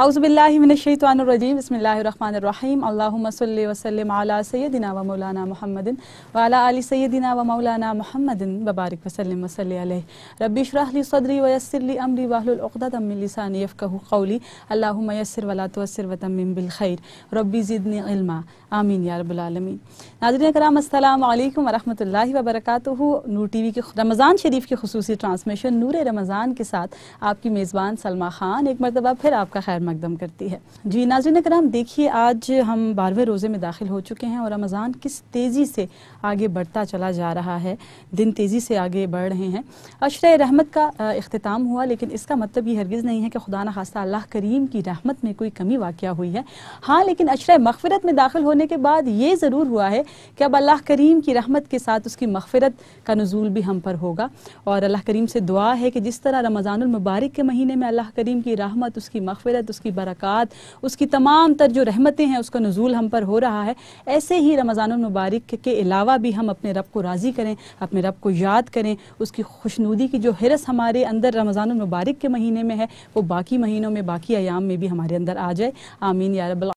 اعوذ باللہ من الشیطان الرجیم بسم اللہ الرحمن الرحیم اللہم صلی وسلم علی سیدنا و مولانا مولانا محمد محمد وعلی سیدنا و ببارک وسلم علیہ ربی لی لی صدری ویسر امری من لسانی قولی اللہم یسر ولا توسر بالخیر علما آمین یا رب العالمین ناظرین السلام علیکم رحمۃ اللہ وبرکاتہ نور ٹی وی کے رمضان شریف کی خصوصی ٹرانسمیشن نور رمضان کے ساتھ آپ کی میزبان سلمہ خان ایک مرتبہ پھر آپ کا خیر مقدم کرتی ہے جی ناظرین اکرام دیکھئے آج ہم باروے روزے میں داخل ہو چکے ہیں اور رمضان کس تیزی سے آگے بڑھتا چلا جا رہا ہے دن تیزی سے آگے بڑھ رہے ہیں عشرہ رحمت کا اختتام ہوا لیکن اس کا مطلب یہ ہرگز نہیں ہے کہ خدا نہ خاصتہ اللہ کریم کی رحمت میں کوئی کمی واقعہ ہوئی ہے ہاں لیکن عشرہ مغفرت میں داخل ہونے کے بعد یہ ضرور ہوا ہے کہ اب اللہ کریم کی رحمت کے ساتھ اس کی مغفرت کا نزول بھی ہم پر ہوگا اور اللہ کریم سے دعا ہے کہ جس طرح رمضان المبارک کے مہینے میں اللہ کریم کی رحمت اس کی مغفرت اس کی برکات اس کی تمام تر جو رحمتیں ہیں اس کا نزول ہم پر ہو رہا ہے ایسے ہی رمضان المبارک کے علاوہ بھی ہم اپنے رب کو راضی کریں اپنے رب کو یاد کریں اس کی خوشنودی کی جو حرس ہمارے اندر رمضان المبارک کے مہینے میں ہے وہ باقی مہینوں میں باقی ایام میں بھی ہمارے اندر آ جائے آمین یا رب